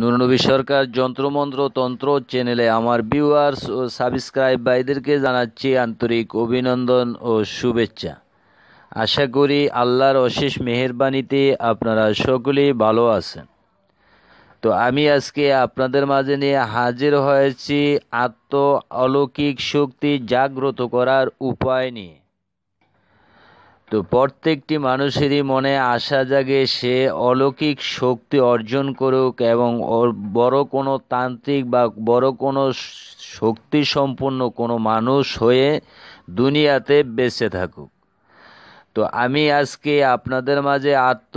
নুরনবী সরকার যন্ত্রমন্ত্র তন্ত্র চ্যানেলে আমার ভিউয়ার্স ও সাবস্ক্রাইব ভাইদেরকে জানাচ্ছি আন্তরিক অভিনন্দন ও শুভেচ্ছা আশা করি আল্লাহর অশেষ মেহরবানিতে আপনারা সকলেই ভালো আছেন তো আমি আজকে আপনাদের মাঝে নিয়ে হাজির হয়েছি আত্ম অলৌকিক শক্তি জাগ্রত করার উপায় নিয়ে তো প্রত্যেকটি মানুষেরই মনে আশা জাগে সে অলৌকিক শক্তি অর্জন করুক এবং বড় কোনো তান্ত্রিক বা বড় কোনো শক্তি সম্পন্ন কোনো মানুষ হয়ে দুনিয়াতে বেঁচে থাকুক তো আমি আজকে আপনাদের মাঝে আত্ম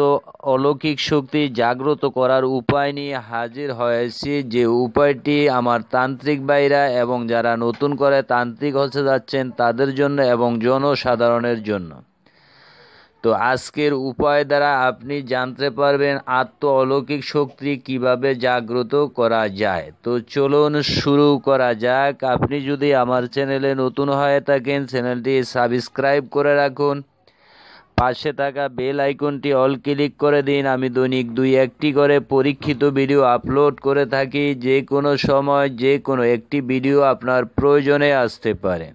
অলৌকিক শক্তি জাগ্রত করার উপায় নিয়ে হাজির হয়েছি যে উপায়টি আমার তান্ত্রিক বাইরা এবং যারা নতুন করে তান্ত্রিক হতে যাচ্ছেন তাদের জন্য এবং জনসাধারণের জন্য তো আজকের উপায় দ্বারা আপনি জানতে পারবেন আত্ম অলৌকিক শক্তি কিভাবে জাগ্রত করা যায় তো চলুন শুরু করা যাক আপনি যদি আমার চ্যানেলে নতুন হয়ে থাকেন চ্যানেলটি সাবস্ক্রাইব করে রাখুন পাশে থাকা বেল আইকনটি অল ক্লিক করে দিন আমি দৈনিক দুই একটি করে পরীক্ষিত ভিডিও আপলোড করে থাকি যে কোনো সময় যে কোনো একটি ভিডিও আপনার প্রয়োজনে আসতে পারে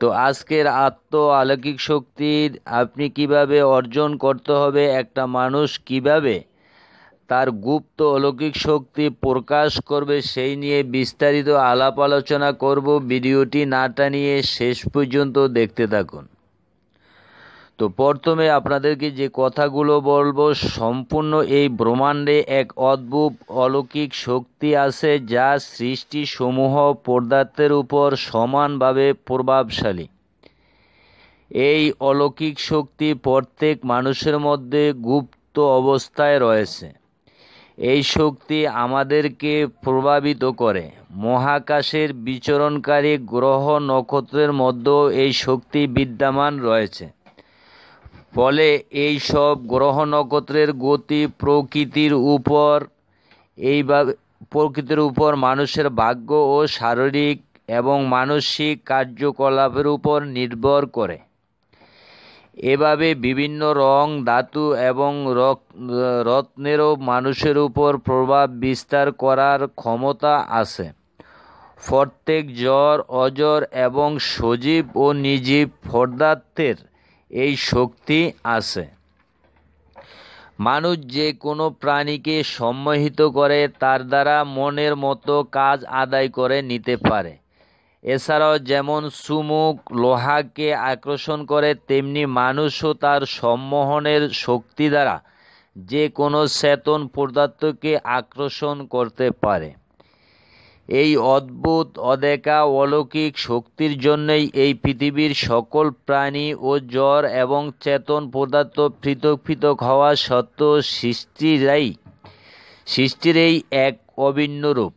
তো আজকের আত্ম আলৌকিক শক্তির আপনি কিভাবে অর্জন করতে হবে একটা মানুষ কিভাবে তার গুপ্ত অলৌকিক শক্তি প্রকাশ করবে সেই নিয়ে বিস্তারিত আলাপ আলোচনা করব ভিডিওটি না টানিয়ে শেষ পর্যন্ত দেখতে থাকুন তো প্রথমে আপনাদেরকে যে কথাগুলো বলবো সম্পূর্ণ এই ব্রহ্মাণ্ডে এক অদ্ভুত অলৌকিক শক্তি আছে যা সৃষ্টি সমূহ পদার্থের উপর সমানভাবে প্রভাবশালী এই অলৌকিক শক্তি প্রত্যেক মানুষের মধ্যে গুপ্ত অবস্থায় রয়েছে এই শক্তি আমাদেরকে প্রভাবিত করে মহাকাশের বিচরণকারী গ্রহ নক্ষত্রের মধ্যেও এই শক্তি বিদ্যমান রয়েছে ফলে এই সব গ্রহ নক্ষত্রের গতি প্রকৃতির উপর এই প্রকৃতির উপর মানুষের ভাগ্য ও শারীরিক এবং মানসিক কার্যকলাপের উপর নির্ভর করে এভাবে বিভিন্ন রং ধাতু এবং রত্নেরও মানুষের উপর প্রভাব বিস্তার করার ক্ষমতা আছে প্রত্যেক জ্বর অজর এবং সজীব ও নিজীব ফর্দার্থের এই শক্তি আছে মানুষ যে কোনো প্রাণীকে সম্মোহিত করে তার দ্বারা মনের মতো কাজ আদায় করে নিতে পারে এছাড়াও যেমন সুমুক লোহাকে আকর্ষণ করে তেমনি মানুষও তার সম্মোহনের শক্তি দ্বারা যে কোনো চেতন পদার্থকে আকর্ষণ করতে পারে এই অদ্ভুত অদেকা অলৌকিক শক্তির জন্যই এই পৃথিবীর সকল প্রাণী ও জ্বর এবং চেতন পদার্থ পৃথক পৃথক হওয়া সত্ত্বেও সৃষ্টিরাই সৃষ্টির এই এক অভিন্ন রূপ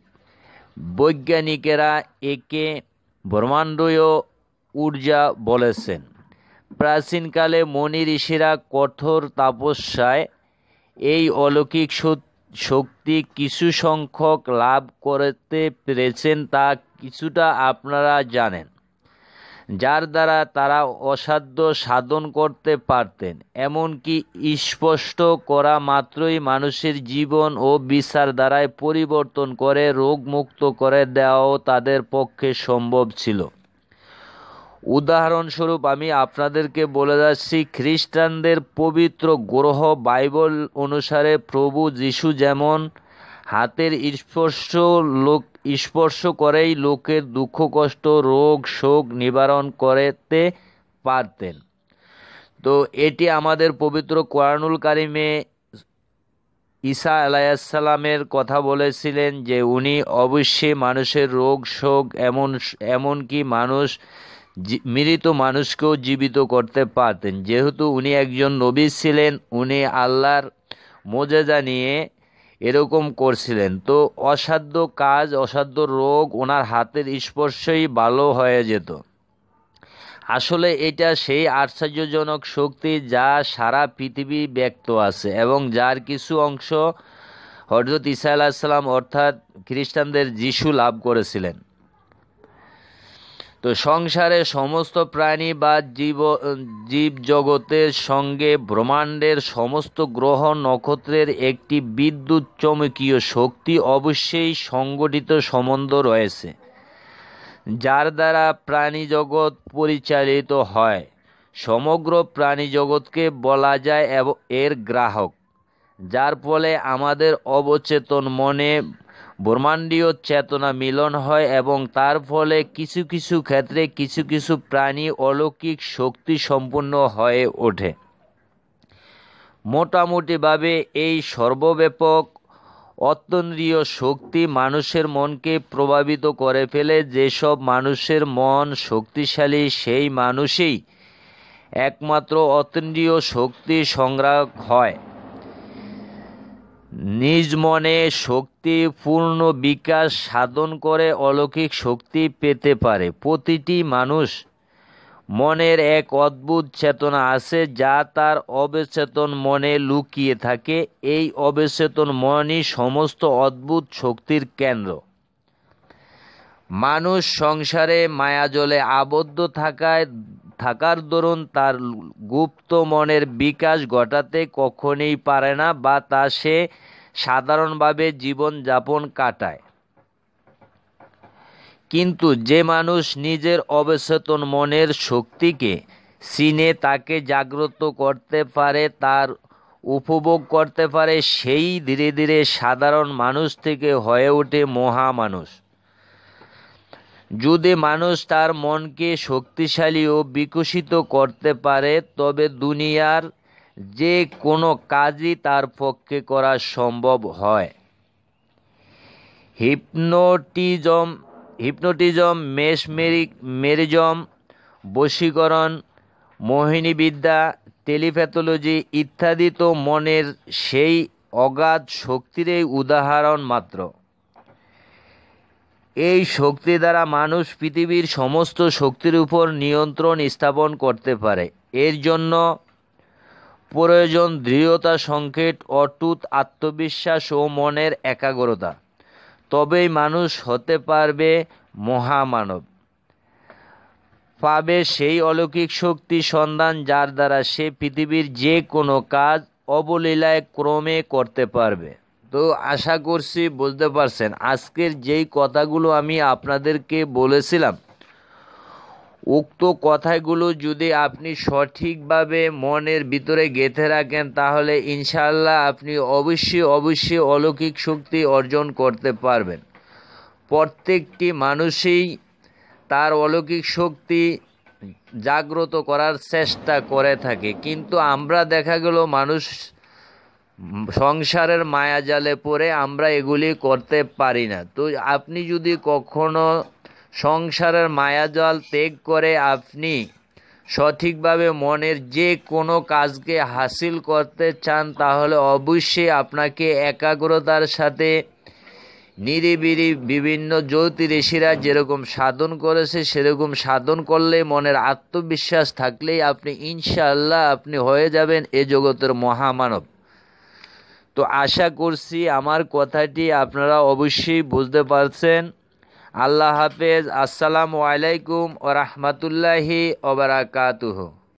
বৈজ্ঞানিকেরা একে ব্রহ্মাণ্ডীয় ঊর্জা বলেছেন প্রাচীনকালে মনি ঋষিরা কঠোর তাপস্যায় এই অলৌকিক শক্তি শক্তি কিছু সংখ্যক লাভ করতে পেরেছেন তা কিছুটা আপনারা জানেন যার দ্বারা তারা অসাধ্য সাধন করতে পারতেন এমনকি স্পষ্ট করা মাত্রই মানুষের জীবন ও বিচার দ্বারায় পরিবর্তন করে রোগমুক্ত করে দেওয়াও তাদের পক্ষে সম্ভব ছিল উদাহরণস্বরূপ আমি আপনাদেরকে বলে যাচ্ছি খ্রিস্টানদের পবিত্র গ্রহ বাইবল অনুসারে প্রভু যিশু যেমন হাতের স্পর্শ লোক স্পর্শ করেই লোকের দুঃখ কষ্ট রোগ শোক নিবারণ করতে পারতেন তো এটি আমাদের পবিত্র কোরআনুল কারিমে ঈসা আলাইসাল্লামের কথা বলেছিলেন যে উনি অবশ্যই মানুষের রোগ শোক এমন এমনকি মানুষ মৃত মানুষকেও জীবিত করতে পারতেন যেহেতু উনি একজন নবী ছিলেন উনি আল্লাহর মোজেজা নিয়ে এরকম করছিলেন তো অসাধ্য কাজ অসাধ্য রোগ ওনার হাতের স্পর্শই ভালো হয়ে যেত আসলে এটা সেই আশ্চর্যজনক শক্তি যা সারা পৃথিবী ব্যক্ত আছে এবং যার কিছু অংশ হজরত ইসা আলাহিসাল্লাম অর্থাৎ খ্রিস্টানদের যিশু লাভ করেছিলেন তো সংসারে সমস্ত প্রাণী বা জীব জীব জগতের সঙ্গে ব্রহ্মাণ্ডের সমস্ত গ্রহ নক্ষত্রের একটি বিদ্যুৎ চমকীয় শক্তি অবশ্যই সংগঠিত সম্বন্ধ রয়েছে যার দ্বারা প্রাণী জগৎ পরিচালিত হয় সমগ্র প্রাণী জগৎকে বলা যায় এর গ্রাহক যার ফলে আমাদের অবচেতন মনে ব্রহ্মাণ্ডীয় চেতনা মিলন হয় এবং তার ফলে কিছু কিছু ক্ষেত্রে কিছু কিছু প্রাণী অলৌকিক শক্তি সম্পূর্ণ হয়ে ওঠে মোটামুটিভাবে এই সর্বব্যাপক অত্যন্দ্রীয় শক্তি মানুষের মনকে প্রভাবিত করে ফেলে যেসব মানুষের মন শক্তিশালী সেই মানুষই একমাত্র অত্যন্দ্রীয় শক্তি সংগ্রাহক হয় নিজ মনে শক্তিপূর্ণ বিকাশ সাধন করে অলৌকিক শক্তি পেতে পারে প্রতিটি মানুষ মনের এক অদ্ভুত চেতনা আছে যা তার অবচেতন মনে লুকিয়ে থাকে এই অবচেতন মনই সমস্ত অদ্ভুত শক্তির কেন্দ্র মানুষ সংসারে মায়াজলে আবদ্ধ থাকায় থাকার দরুন তার গুপ্ত মনের বিকাশ ঘটাতে কখনোই পারে না বা তা সে সাধারণভাবে জীবনযাপন কাটায় কিন্তু যে মানুষ নিজের অবচেতন মনের শক্তিকে চিনে তাকে জাগ্রত করতে পারে তার উপভোগ করতে পারে সেই ধীরে ধীরে সাধারণ মানুষ থেকে হয়ে ওঠে মহামানুষ যদি মানুষ তার মনকে শক্তিশালী ও বিকশিত করতে পারে তবে দুনিয়ার যে কোনো কাজই তার পক্ষে করা সম্ভব হয় হিপনোটিজম হিপনোটিজম মেসমেরিক মেরিজম বশীকরণ মোহিনীবিদ্যা টেলিপ্যাথোলজি ইত্যাদি তো মনের সেই অগাধ শক্তিরই উদাহরণ মাত্র এই শক্তি দ্বারা মানুষ পৃথিবীর সমস্ত শক্তির উপর নিয়ন্ত্রণ স্থাপন করতে পারে এর জন্য প্রয়োজন দৃঢ়তা সংকেত অটুট আত্মবিশ্বাস ও মনের একাগ্রতা তবেই মানুষ হতে পারবে মহামানব পাবে সেই অলৌকিক শক্তি সন্ধান যার দ্বারা সে পৃথিবীর যে কোনো কাজ অবলীলায় ক্রমে করতে পারবে তো আশা করছি বুঝতে পারছেন আজকের যেই কথাগুলো আমি আপনাদেরকে বলেছিলাম উক্ত কথাগুলো যদি আপনি সঠিকভাবে মনের ভিতরে গেঁথে রাখেন তাহলে ইনশাল্লাহ আপনি অবশ্যই অবশ্যই অলৌকিক শক্তি অর্জন করতে পারবেন প্রত্যেকটি মানুষই তার অলৌকিক শক্তি জাগ্রত করার চেষ্টা করে থাকে কিন্তু আমরা দেখা গেল মানুষ সংসারের মায়াজালে পড়ে আমরা এগুলি করতে পারি না তো আপনি যদি কখনো সংসারের মায়াজাল ত্যাগ করে আপনি সঠিকভাবে মনের যে কোনো কাজকে হাসিল করতে চান তাহলে অবশ্যই আপনাকে একাগ্রতার সাথে নিরিবিরি বিভিন্ন জ্যোতিষীরা যেরকম সাধন করেছে সেরকম সাধন করলে মনের আত্মবিশ্বাস থাকলেই আপনি ইনশাআল্লাহ আপনি হয়ে যাবেন এ জগতের মহামানব তো আশা করছি আমার কথাটি আপনারা অবশ্যই বুঝতে পারছেন আল্লাহ হাফেজ আসসালামু আলাইকুম ও রহমতুল্লাহি ওবরাকাতুহ